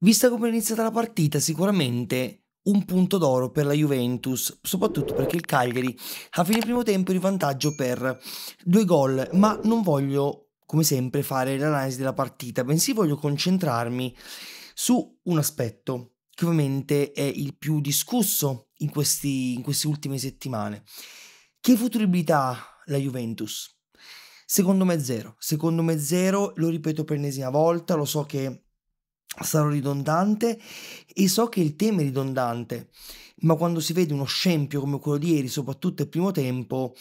Vista come è iniziata la partita, sicuramente un punto d'oro per la Juventus, soprattutto perché il Cagliari a fine primo tempo è in vantaggio per due gol, ma non voglio, come sempre, fare l'analisi della partita, bensì voglio concentrarmi su un aspetto che ovviamente è il più discusso in, questi, in queste ultime settimane. Che futuribilità ha la Juventus? Secondo me zero, secondo me zero, lo ripeto per l'ennesima volta, lo so che sarò ridondante e so che il tema è ridondante, ma quando si vede uno scempio come quello di ieri, soprattutto al primo tempo,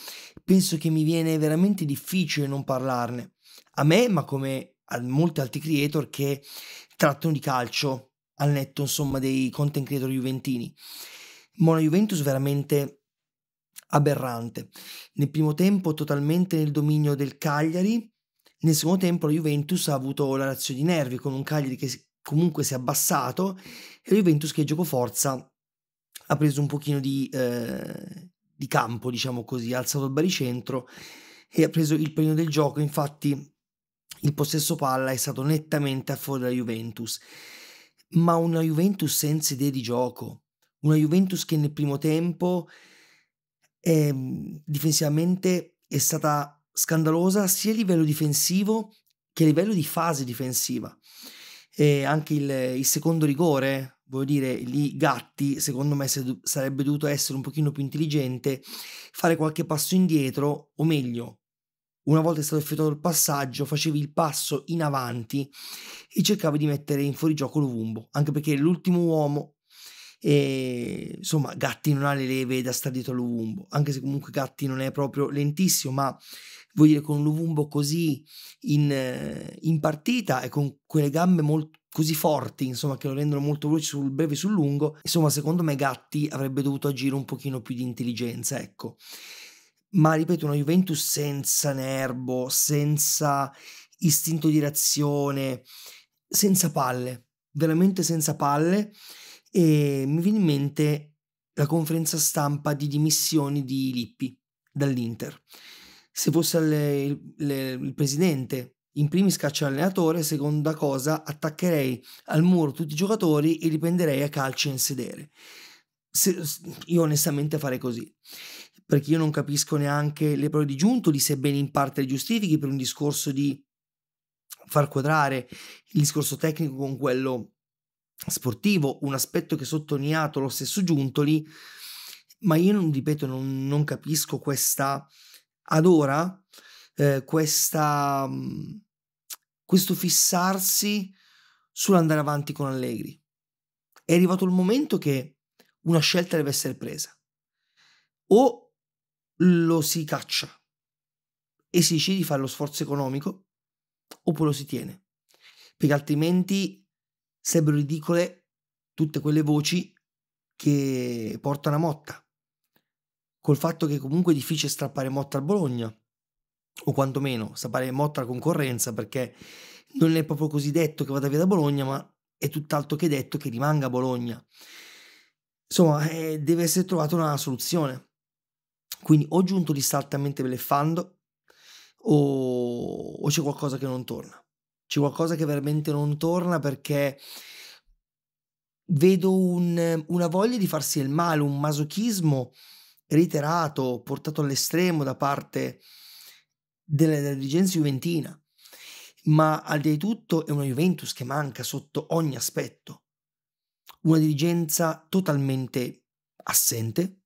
penso che mi viene veramente difficile non parlarne. A me, ma come a molti altri creator che trattano di calcio al netto, insomma, dei content creator juventini. Ma una Juventus veramente aberrante. Nel primo tempo totalmente nel dominio del Cagliari, nel secondo tempo la Juventus ha avuto la razza di nervi con un Cagliari che comunque si è abbassato e la Juventus che giocoforza ha preso un pochino di, eh, di campo, diciamo così, ha alzato il baricentro e ha preso il premio del gioco, infatti il possesso palla è stato nettamente a fuori della Juventus, ma una Juventus senza idee di gioco, una Juventus che nel primo tempo è, ehm, difensivamente è stata scandalosa sia a livello difensivo che a livello di fase difensiva. E anche il, il secondo rigore, voglio dire, lì Gatti, secondo me se, sarebbe dovuto essere un pochino più intelligente, fare qualche passo indietro, o meglio, una volta stato effettuato il passaggio, facevi il passo in avanti e cercavi di mettere in fuorigioco Luvumbo, anche perché l'ultimo uomo e insomma Gatti non ha le leve da stare dietro all'Uvumbo anche se comunque Gatti non è proprio lentissimo ma voglio dire, con l'Uvumbo così in, eh, in, partita e con quelle gambe molto, così forti, insomma, che lo rendono molto veloce sul breve e sul lungo, insomma, secondo me Gatti avrebbe dovuto agire un pochino più di intelligenza, ecco. Ma ripeto, una Juventus senza nervo, senza istinto di reazione, senza palle, veramente senza palle. E mi viene in mente la conferenza stampa di dimissioni di Lippi dall'Inter se fosse le, il, le, il presidente in primis caccia l'allenatore, seconda cosa attaccherei al muro tutti i giocatori e li prenderei a calci in sedere. Se, io onestamente farei così, perché io non capisco neanche le prove di Giuntoli, sebbene in parte le giustifichi per un discorso di far quadrare il discorso tecnico con quello sportivo, un aspetto che ha sottolineato lo stesso Giuntoli, ma io non, ripeto, non, non capisco questa ad ora eh, questa, mm, questo fissarsi sull'andare avanti con Allegri. È arrivato il momento che una scelta deve essere presa. O lo si caccia e si decide di fare lo sforzo economico, oppure lo si tiene. Perché altrimenti sarebbero ridicole tutte quelle voci che portano a Motta col fatto che comunque è difficile strappare Motta al Bologna, o quantomeno strappare Motta alla concorrenza, perché non è proprio così detto che vada via da Bologna, ma è tutt'altro che detto che rimanga a Bologna. Insomma, eh, deve essere trovata una soluzione. Quindi o giunto distrattamente bleffando o, o c'è qualcosa che non torna. C'è qualcosa che veramente non torna perché vedo un, una voglia di farsi il male, un masochismo reiterato, portato all'estremo da parte della dirigenza juventina, ma al di tutto è una Juventus che manca sotto ogni aspetto. Una dirigenza totalmente assente,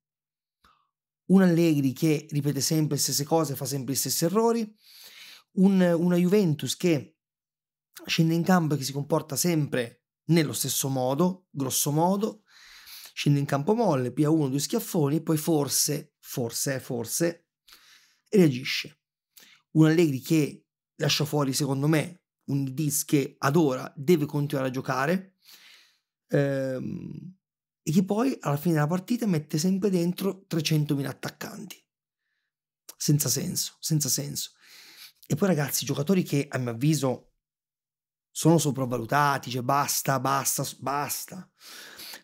un Allegri che ripete sempre le stesse cose, fa sempre gli stessi errori, un, una Juventus che scende in campo e che si comporta sempre nello stesso modo, grosso modo, scende in campo molle, pia uno, due schiaffoni e poi forse, forse, forse, reagisce. Un Allegri che lascia fuori, secondo me, un Diz che ad ora deve continuare a giocare ehm, e che poi alla fine della partita mette sempre dentro 300.000 attaccanti. Senza senso, senza senso. E poi ragazzi, giocatori che a mio avviso sono sopravvalutati, cioè basta, basta, basta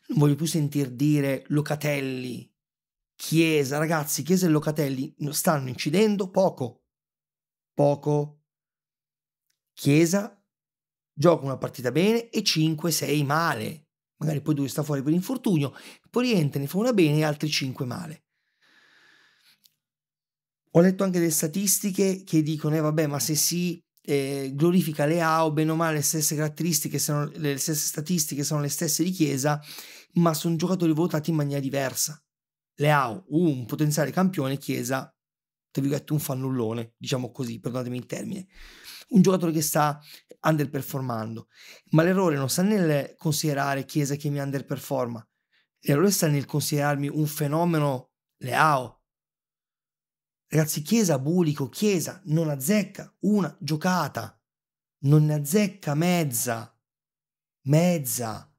non voglio più sentir dire Locatelli, Chiesa, ragazzi, Chiesa e Locatelli stanno incidendo poco, poco. Chiesa gioca una partita bene e 5-6 male, magari poi due sta fuori per infortunio, poi rientra, ne fa una bene e altri 5 male. Ho letto anche delle statistiche che dicono, eh vabbè, ma se si eh, glorifica le AO, bene o male le stesse caratteristiche, sono, le stesse statistiche sono le stesse di Chiesa, ma sono giocatori votati in maniera diversa. Leao, un potenziale campione, Chiesa, tra virgolette, un fannullone, diciamo così, perdonatemi il termine. Un giocatore che sta underperformando. Ma l'errore non sta nel considerare Chiesa che mi underperforma, l'errore sta nel considerarmi un fenomeno Leao, Ragazzi, Chiesa, Bulico, Chiesa, non azzecca una giocata, non ne azzecca mezza, mezza.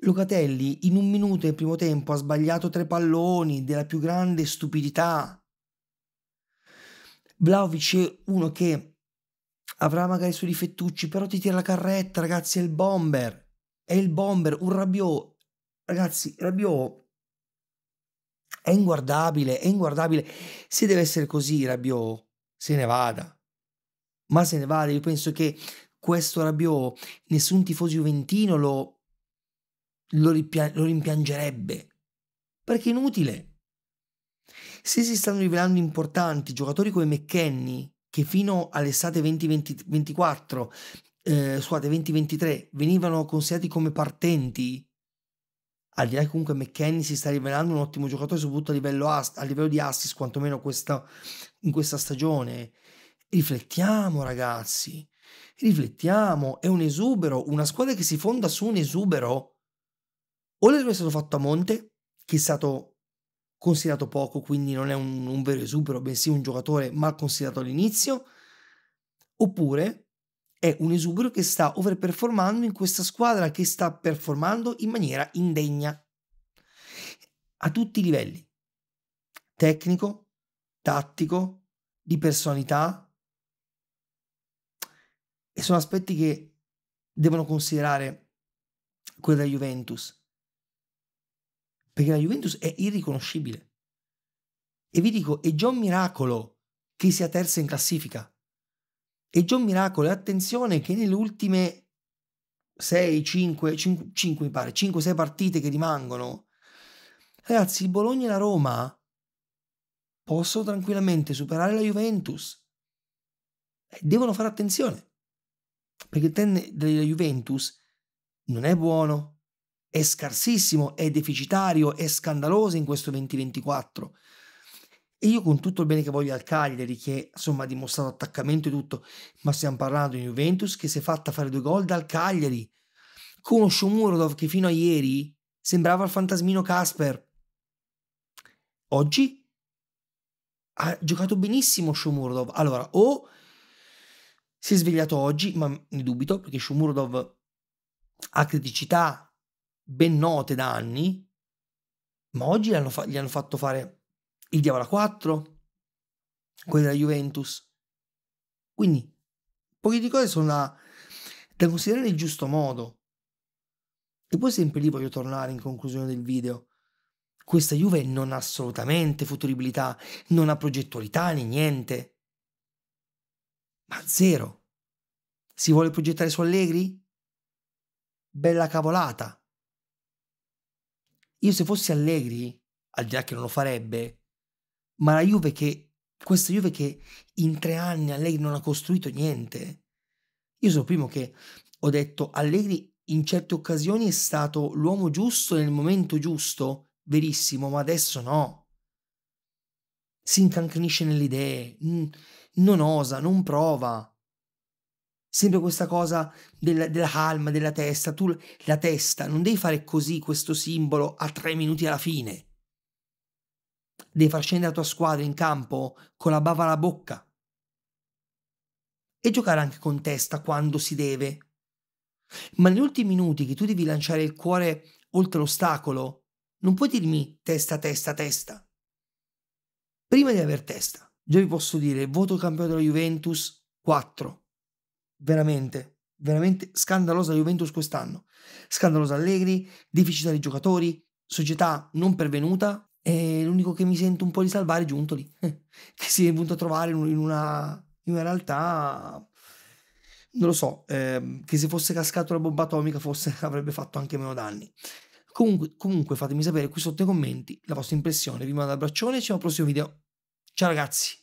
Locatelli in un minuto del primo tempo ha sbagliato tre palloni della più grande stupidità. Vlaovic è uno che avrà magari i suoi difettucci, però ti tira la carretta, ragazzi, è il bomber. È il bomber, un Rabiot. Ragazzi, Rabiot è inguardabile, è inguardabile. Se deve essere così, Rabiot, se ne vada. Ma se ne vada, io penso che questo Rabiot nessun tifoso juventino lo, lo, ripia- lo rimpiangerebbe. Perché è inutile. Se si stanno rivelando importanti giocatori come McKenny, che fino all'estate 2024, eh, scusate, 2023, venivano considerati come partenti, al di là comunque McKenny si sta rivelando un ottimo giocatore soprattutto a livello, a livello di assist quantomeno questa, in questa stagione riflettiamo ragazzi riflettiamo è un esubero una squadra che si fonda su un esubero o l'errore è stato fatto a monte che è stato considerato poco quindi non è un, un vero esubero bensì un giocatore mal considerato all'inizio oppure è un esubero che sta overperformando in questa squadra che sta performando in maniera indegna a tutti i livelli tecnico, tattico, di personalità e sono aspetti che devono considerare quella Juventus perché la Juventus è irriconoscibile e vi dico è già un miracolo che sia terza in classifica e John Miracolo, attenzione che nelle ultime 6, 5, 5, 5 mi pare, 5, 6 partite che rimangono, ragazzi, il Bologna e la Roma possono tranquillamente superare la Juventus. Eh, devono fare attenzione, perché il tenne della Juventus non è buono, è scarsissimo, è deficitario, è scandaloso in questo 2024. E io con tutto il bene che voglio al Cagliari, che insomma ha dimostrato attaccamento e tutto, ma stiamo parlando di Juventus che si è fatta fare due gol dal Cagliari, con uno Shomurodov che fino a ieri sembrava il fantasmino Casper. Oggi ha giocato benissimo Shomurodov. Allora, o si è svegliato oggi, ma ne dubito, perché Shomurodov ha criticità ben note da anni, ma oggi gli hanno, fa- gli hanno fatto fare il Diavola 4, quelli della Juventus. Quindi, poche di cose sono da, da considerare nel giusto modo. E poi sempre lì voglio tornare in conclusione del video. Questa Juve non ha assolutamente futuribilità, non ha progettualità né niente. Ma zero. Si vuole progettare su Allegri? Bella cavolata. Io se fossi Allegri, al di là che non lo farebbe, ma la Juve che, questa Juve che in tre anni Allegri non ha costruito niente. Io sono il primo che ho detto Allegri in certe occasioni è stato l'uomo giusto nel momento giusto, verissimo, ma adesso no. Si incancrenisce nelle idee, non osa, non prova. Sempre questa cosa della, della calma, della testa. Tu la testa non devi fare così questo simbolo a tre minuti alla fine devi far scendere la tua squadra in campo con la bava alla bocca e giocare anche con testa quando si deve. Ma negli ultimi minuti che tu devi lanciare il cuore oltre l'ostacolo, non puoi dirmi testa, testa, testa. Prima di aver testa, già vi posso dire, voto campione della Juventus 4. Veramente, veramente scandalosa la Juventus quest'anno. Scandalosa Allegri, deficitari giocatori, società non pervenuta, e l'unico che mi sento un po' di salvare è giunto lì, che si è venuto a trovare in una, in una realtà non lo so, ehm, che se fosse cascato la bomba atomica forse avrebbe fatto anche meno danni. Comunque, comunque fatemi sapere qui sotto nei commenti la vostra impressione, vi mando un abbraccione e ci vediamo al prossimo video. Ciao ragazzi!